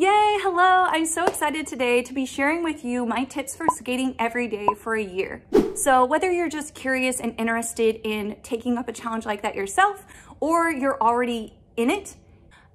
Yay, hello! I'm so excited today to be sharing with you my tips for skating every day for a year. So whether you're just curious and interested in taking up a challenge like that yourself, or you're already in it,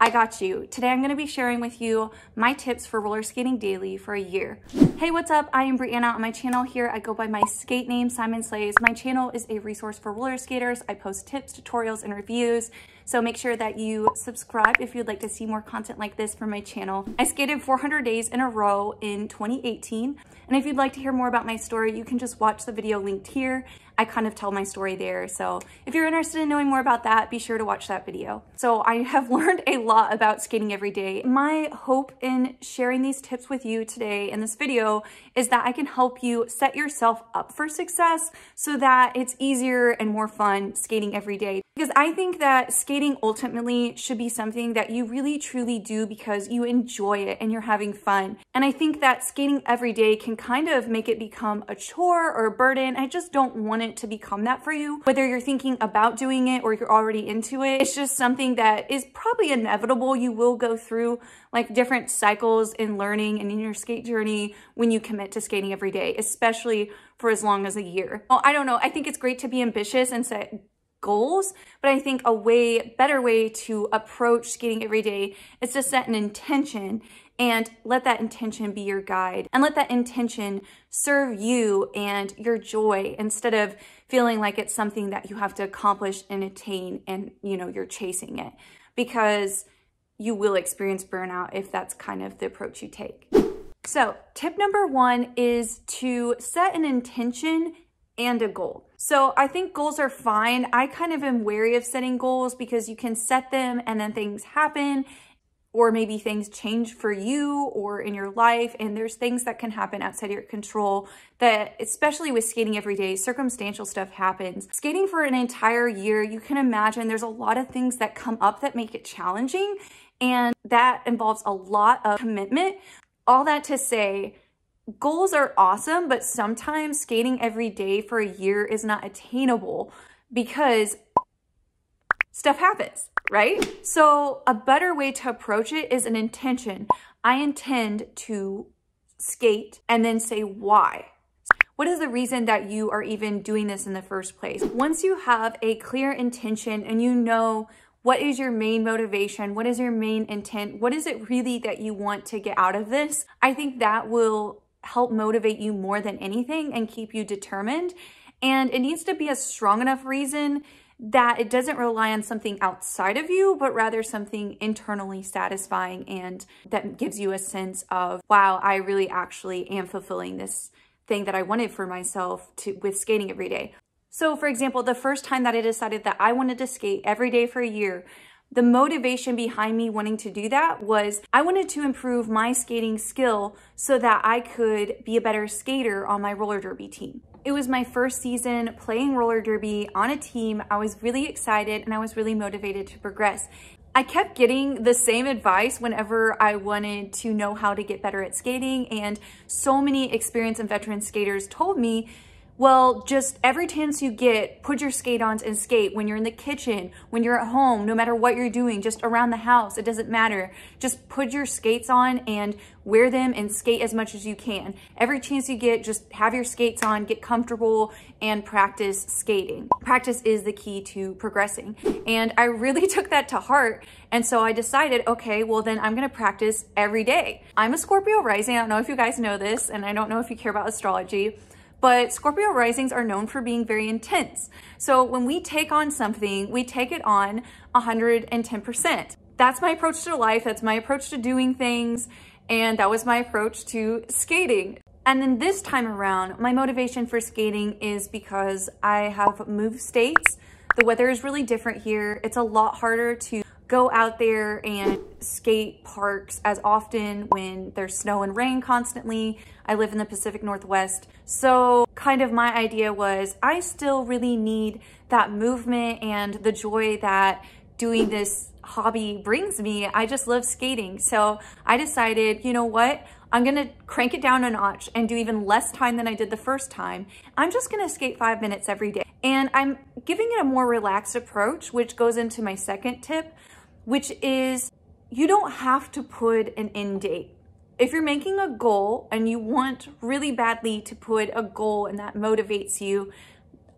I got you. Today I'm gonna be sharing with you my tips for roller skating daily for a year. Hey, what's up? I am Brianna. On my channel here, I go by my skate name, Simon Slays. My channel is a resource for roller skaters. I post tips, tutorials, and reviews so make sure that you subscribe if you'd like to see more content like this from my channel. I skated 400 days in a row in 2018. And if you'd like to hear more about my story, you can just watch the video linked here. I kind of tell my story there. So if you're interested in knowing more about that, be sure to watch that video. So I have learned a lot about skating every day. My hope in sharing these tips with you today in this video is that I can help you set yourself up for success so that it's easier and more fun skating every day. Because I think that skating Skating ultimately should be something that you really truly do because you enjoy it and you're having fun. And I think that skating every day can kind of make it become a chore or a burden. I just don't want it to become that for you. Whether you're thinking about doing it or you're already into it, it's just something that is probably inevitable. You will go through like different cycles in learning and in your skate journey when you commit to skating every day, especially for as long as a year. Well, I don't know. I think it's great to be ambitious and set goals. But I think a way, better way to approach skating every day is to set an intention and let that intention be your guide and let that intention serve you and your joy instead of feeling like it's something that you have to accomplish and attain and you know you're chasing it because you will experience burnout if that's kind of the approach you take. So, tip number 1 is to set an intention and a goal. So I think goals are fine. I kind of am wary of setting goals because you can set them and then things happen or maybe things change for you or in your life and there's things that can happen outside your control that especially with skating every day circumstantial stuff happens skating for an entire year you can imagine there's a lot of things that come up that make it challenging and that involves a lot of commitment all that to say goals are awesome, but sometimes skating every day for a year is not attainable because stuff happens, right? So a better way to approach it is an intention. I intend to skate and then say why. What is the reason that you are even doing this in the first place? Once you have a clear intention and you know what is your main motivation? What is your main intent? What is it really that you want to get out of this? I think that will help motivate you more than anything and keep you determined. And it needs to be a strong enough reason that it doesn't rely on something outside of you, but rather something internally satisfying and that gives you a sense of, wow, I really actually am fulfilling this thing that I wanted for myself to with skating every day. So for example, the first time that I decided that I wanted to skate every day for a year, the motivation behind me wanting to do that was I wanted to improve my skating skill so that I could be a better skater on my roller derby team. It was my first season playing roller derby on a team. I was really excited and I was really motivated to progress. I kept getting the same advice whenever I wanted to know how to get better at skating and so many experienced and veteran skaters told me well, just every chance you get, put your skate on and skate when you're in the kitchen, when you're at home, no matter what you're doing, just around the house, it doesn't matter. Just put your skates on and wear them and skate as much as you can. Every chance you get, just have your skates on, get comfortable and practice skating. Practice is the key to progressing. And I really took that to heart. And so I decided, okay, well then I'm gonna practice every day. I'm a Scorpio rising. I don't know if you guys know this and I don't know if you care about astrology, but Scorpio risings are known for being very intense. So when we take on something, we take it on 110%. That's my approach to life. That's my approach to doing things. And that was my approach to skating. And then this time around, my motivation for skating is because I have moved states. The weather is really different here. It's a lot harder to go out there and skate parks as often when there's snow and rain constantly. I live in the Pacific Northwest. So kind of my idea was I still really need that movement and the joy that doing this hobby brings me. I just love skating. So I decided, you know what? I'm gonna crank it down a notch and do even less time than I did the first time. I'm just gonna skate five minutes every day. And I'm giving it a more relaxed approach, which goes into my second tip, which is you don't have to put an end date. If you're making a goal and you want really badly to put a goal and that motivates you,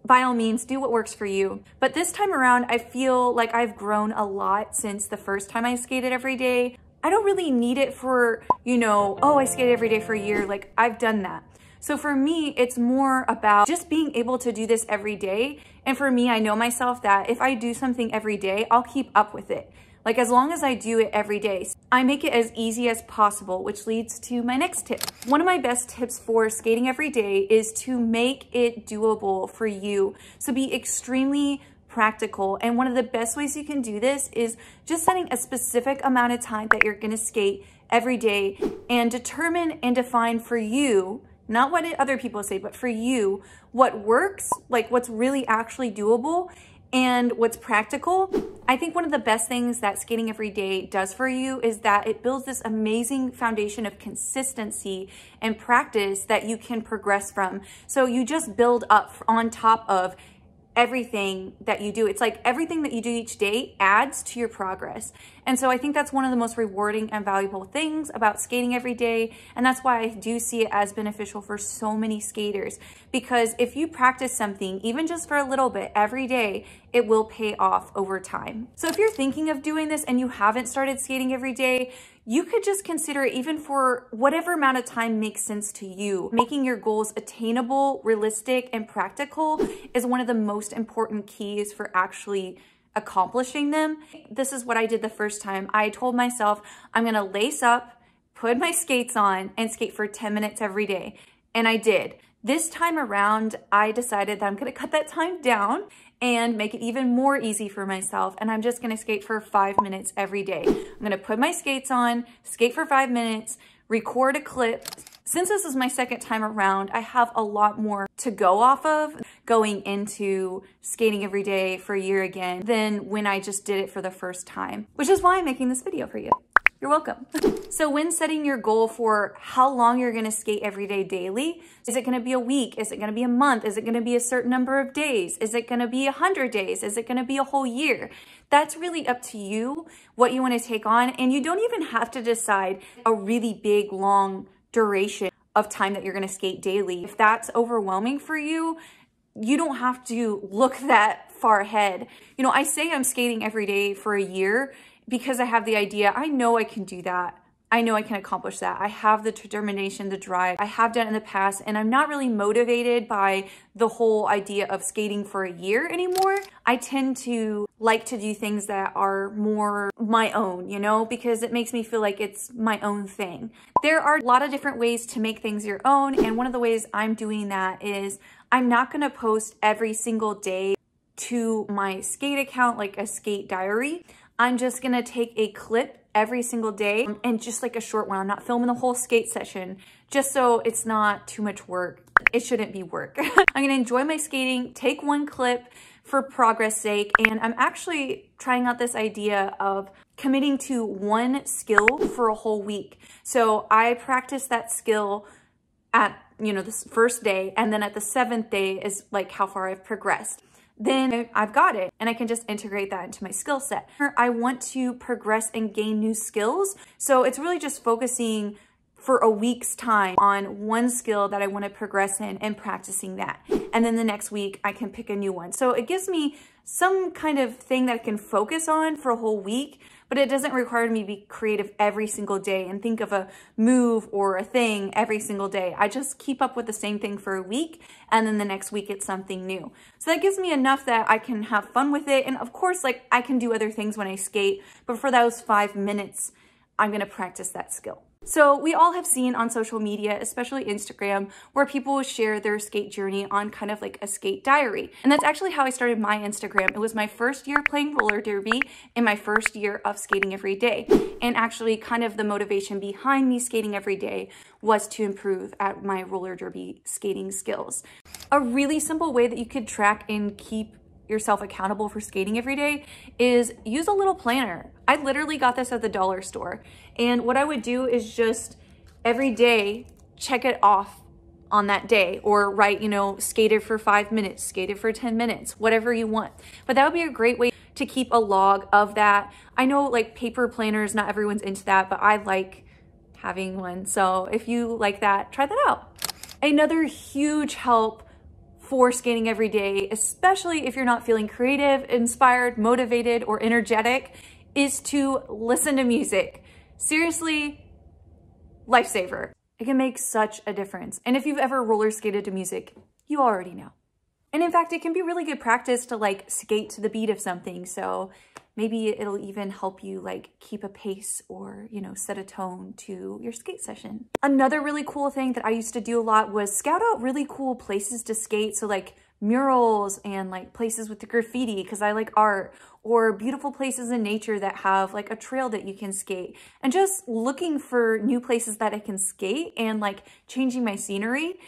by all means, do what works for you. But this time around, I feel like I've grown a lot since the first time I skated every day. I don't really need it for, you know, oh, I skate every day for a year. Like I've done that. So for me, it's more about just being able to do this every day. And for me, I know myself that if I do something every day, I'll keep up with it. Like as long as I do it every day, I make it as easy as possible, which leads to my next tip. One of my best tips for skating every day is to make it doable for you. So be extremely practical. And one of the best ways you can do this is just setting a specific amount of time that you're gonna skate every day and determine and define for you, not what other people say, but for you, what works, like what's really actually doable, and what's practical. I think one of the best things that skating every day does for you is that it builds this amazing foundation of consistency and practice that you can progress from. So you just build up on top of everything that you do. It's like everything that you do each day adds to your progress. And so I think that's one of the most rewarding and valuable things about skating every day. And that's why I do see it as beneficial for so many skaters. Because if you practice something, even just for a little bit every day, it will pay off over time. So if you're thinking of doing this and you haven't started skating every day, you could just consider it even for whatever amount of time makes sense to you. Making your goals attainable, realistic, and practical is one of the most important keys for actually accomplishing them. This is what I did the first time. I told myself, I'm gonna lace up, put my skates on, and skate for 10 minutes every day. And I did. This time around, I decided that I'm gonna cut that time down and make it even more easy for myself. And I'm just gonna skate for five minutes every day. I'm gonna put my skates on, skate for five minutes, record a clip, since this is my second time around, I have a lot more to go off of going into skating every day for a year again than when I just did it for the first time, which is why I'm making this video for you. You're welcome. So when setting your goal for how long you're gonna skate every day daily, is it gonna be a week? Is it gonna be a month? Is it gonna be a certain number of days? Is it gonna be a 100 days? Is it gonna be a whole year? That's really up to you, what you wanna take on. And you don't even have to decide a really big, long duration of time that you're gonna skate daily. If that's overwhelming for you, you don't have to look that far ahead. You know, I say I'm skating every day for a year because I have the idea, I know I can do that. I know I can accomplish that. I have the determination, the drive. I have done in the past, and I'm not really motivated by the whole idea of skating for a year anymore. I tend to like to do things that are more my own, you know, because it makes me feel like it's my own thing. There are a lot of different ways to make things your own, and one of the ways I'm doing that is I'm not gonna post every single day to my skate account, like a skate diary. I'm just gonna take a clip every single day um, and just like a short one. I'm not filming the whole skate session just so it's not too much work. It shouldn't be work. I'm gonna enjoy my skating, take one clip for progress sake. And I'm actually trying out this idea of committing to one skill for a whole week. So I practice that skill at, you know, this first day. And then at the seventh day is like how far I've progressed then I've got it and I can just integrate that into my skill set. I want to progress and gain new skills. So it's really just focusing for a week's time on one skill that I want to progress in and practicing that. And then the next week I can pick a new one. So it gives me some kind of thing that I can focus on for a whole week but it doesn't require me to be creative every single day and think of a move or a thing every single day. I just keep up with the same thing for a week and then the next week it's something new. So that gives me enough that I can have fun with it. And of course, like I can do other things when I skate, but for those five minutes, I'm gonna practice that skill. So we all have seen on social media, especially Instagram, where people share their skate journey on kind of like a skate diary. And that's actually how I started my Instagram. It was my first year playing roller derby and my first year of skating every day. And actually kind of the motivation behind me skating every day was to improve at my roller derby skating skills. A really simple way that you could track and keep yourself accountable for skating every day is use a little planner. I literally got this at the dollar store. And what I would do is just every day check it off on that day or write, you know, skated for five minutes, skated for 10 minutes, whatever you want. But that would be a great way to keep a log of that. I know like paper planners, not everyone's into that, but I like having one. So if you like that, try that out. Another huge help for skating every day, especially if you're not feeling creative, inspired, motivated, or energetic, is to listen to music. Seriously, lifesaver. It can make such a difference. And if you've ever roller skated to music, you already know. And in fact, it can be really good practice to like skate to the beat of something. So maybe it'll even help you like keep a pace or, you know, set a tone to your skate session. Another really cool thing that I used to do a lot was scout out really cool places to skate. So like murals and like places with the graffiti because I like art or beautiful places in nature that have like a trail that you can skate and just looking for new places that I can skate and like changing my scenery.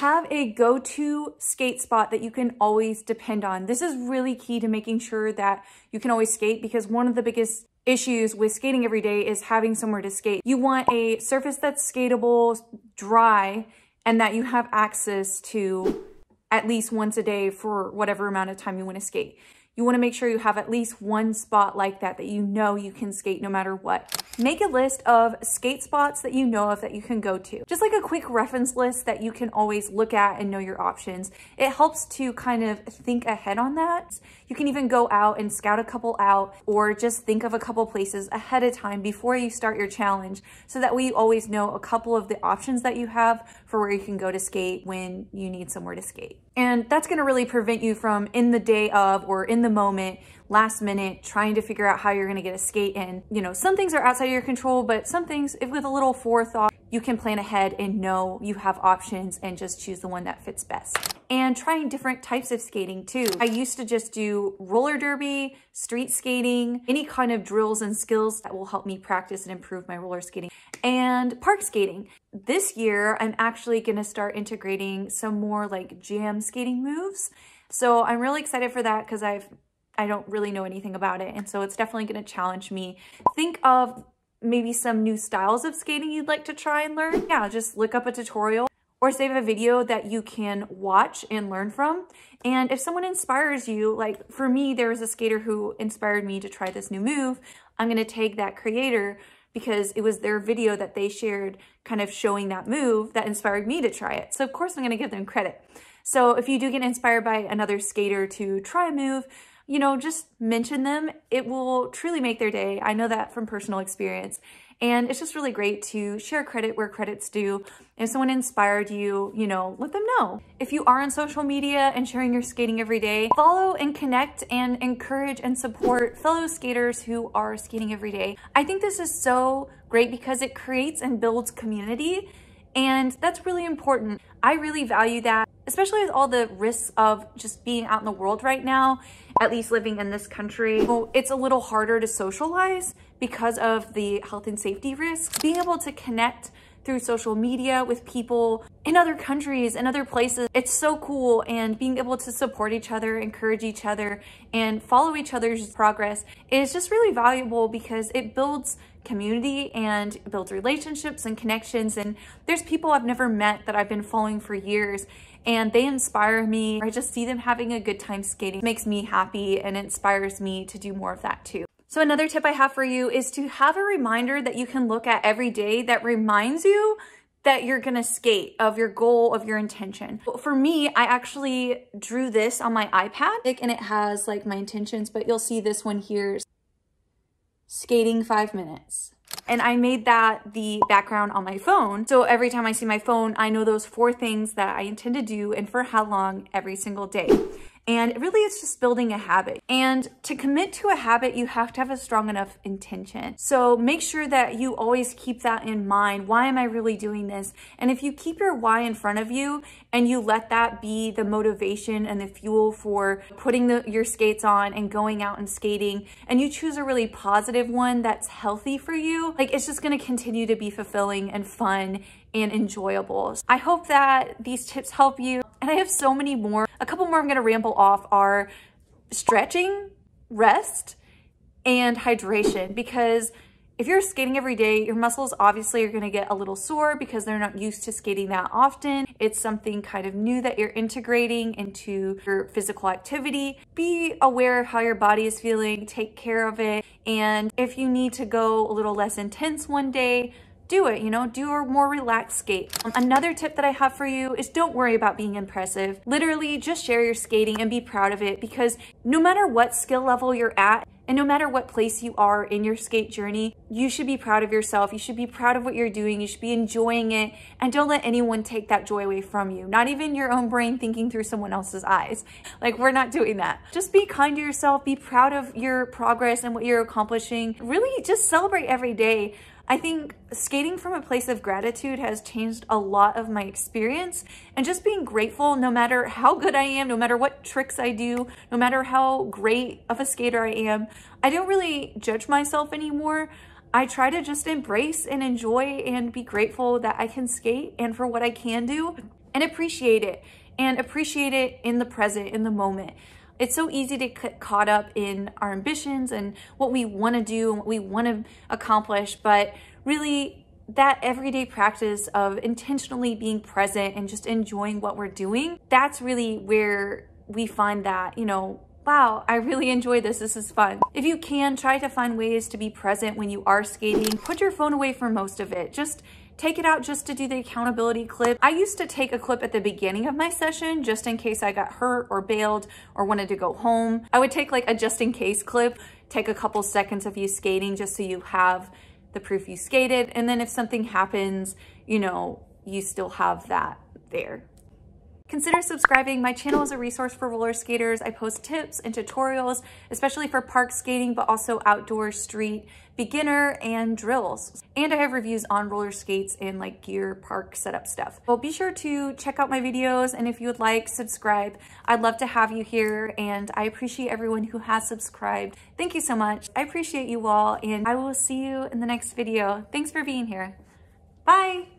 Have a go-to skate spot that you can always depend on. This is really key to making sure that you can always skate because one of the biggest issues with skating every day is having somewhere to skate. You want a surface that's skatable, dry, and that you have access to at least once a day for whatever amount of time you want to skate. You want to make sure you have at least one spot like that that you know you can skate no matter what. Make a list of skate spots that you know of that you can go to. Just like a quick reference list that you can always look at and know your options. It helps to kind of think ahead on that. You can even go out and scout a couple out or just think of a couple places ahead of time before you start your challenge so that we always know a couple of the options that you have for where you can go to skate when you need somewhere to skate. And that's gonna really prevent you from in the day of or in the moment, last minute, trying to figure out how you're gonna get a skate in. You know, some things are outside of your control, but some things, if with a little forethought, you can plan ahead and know you have options and just choose the one that fits best. And trying different types of skating too. I used to just do roller derby, street skating, any kind of drills and skills that will help me practice and improve my roller skating and park skating. This year, I'm actually gonna start integrating some more like jam skating moves. So I'm really excited for that because I've I don't really know anything about it. And so it's definitely gonna challenge me. Think of maybe some new styles of skating you'd like to try and learn. Yeah, just look up a tutorial or save a video that you can watch and learn from. And if someone inspires you, like for me, there was a skater who inspired me to try this new move. I'm gonna take that creator because it was their video that they shared kind of showing that move that inspired me to try it. So of course I'm gonna give them credit. So if you do get inspired by another skater to try a move, you know, just mention them. It will truly make their day. I know that from personal experience. And it's just really great to share credit where credit's due. If someone inspired you, you know, let them know. If you are on social media and sharing your skating every day, follow and connect and encourage and support fellow skaters who are skating every day. I think this is so great because it creates and builds community and that's really important. I really value that, especially with all the risks of just being out in the world right now, at least living in this country. It's a little harder to socialize because of the health and safety risks, being able to connect through social media with people in other countries and other places. It's so cool and being able to support each other, encourage each other, and follow each other's progress is just really valuable because it builds community and builds relationships and connections. And there's people I've never met that I've been following for years and they inspire me. I just see them having a good time skating. It makes me happy and inspires me to do more of that too. So another tip I have for you is to have a reminder that you can look at every day that reminds you that you're gonna skate, of your goal, of your intention. For me, I actually drew this on my iPad and it has like my intentions, but you'll see this one here, skating five minutes. And I made that the background on my phone. So every time I see my phone, I know those four things that I intend to do and for how long every single day. And really it's just building a habit. And to commit to a habit, you have to have a strong enough intention. So make sure that you always keep that in mind. Why am I really doing this? And if you keep your why in front of you and you let that be the motivation and the fuel for putting the, your skates on and going out and skating, and you choose a really positive one that's healthy for you, like it's just gonna continue to be fulfilling and fun and enjoyable. I hope that these tips help you. And I have so many more. A couple more I'm gonna ramble off are stretching, rest, and hydration because if you're skating every day, your muscles obviously are gonna get a little sore because they're not used to skating that often. It's something kind of new that you're integrating into your physical activity. Be aware of how your body is feeling, take care of it. And if you need to go a little less intense one day, do it, you know, do a more relaxed skate. another tip that I have for you is don't worry about being impressive. Literally just share your skating and be proud of it because no matter what skill level you're at, and no matter what place you are in your skate journey, you should be proud of yourself. You should be proud of what you're doing. You should be enjoying it. And don't let anyone take that joy away from you. Not even your own brain thinking through someone else's eyes. Like, we're not doing that. Just be kind to yourself. Be proud of your progress and what you're accomplishing. Really just celebrate every day I think skating from a place of gratitude has changed a lot of my experience and just being grateful no matter how good I am, no matter what tricks I do, no matter how great of a skater I am, I don't really judge myself anymore. I try to just embrace and enjoy and be grateful that I can skate and for what I can do and appreciate it and appreciate it in the present, in the moment. It's so easy to get caught up in our ambitions and what we want to do and what we want to accomplish, but really that everyday practice of intentionally being present and just enjoying what we're doing, that's really where we find that, you know, wow, I really enjoy this, this is fun. If you can, try to find ways to be present when you are skating. Put your phone away for most of it. Just Take it out just to do the accountability clip. I used to take a clip at the beginning of my session just in case I got hurt or bailed or wanted to go home. I would take like a just in case clip, take a couple seconds of you skating just so you have the proof you skated. And then if something happens, you know, you still have that there. Consider subscribing. My channel is a resource for roller skaters. I post tips and tutorials, especially for park skating, but also outdoor street beginner and drills. And I have reviews on roller skates and like gear park setup stuff. Well, be sure to check out my videos and if you would like, subscribe. I'd love to have you here and I appreciate everyone who has subscribed. Thank you so much. I appreciate you all and I will see you in the next video. Thanks for being here. Bye.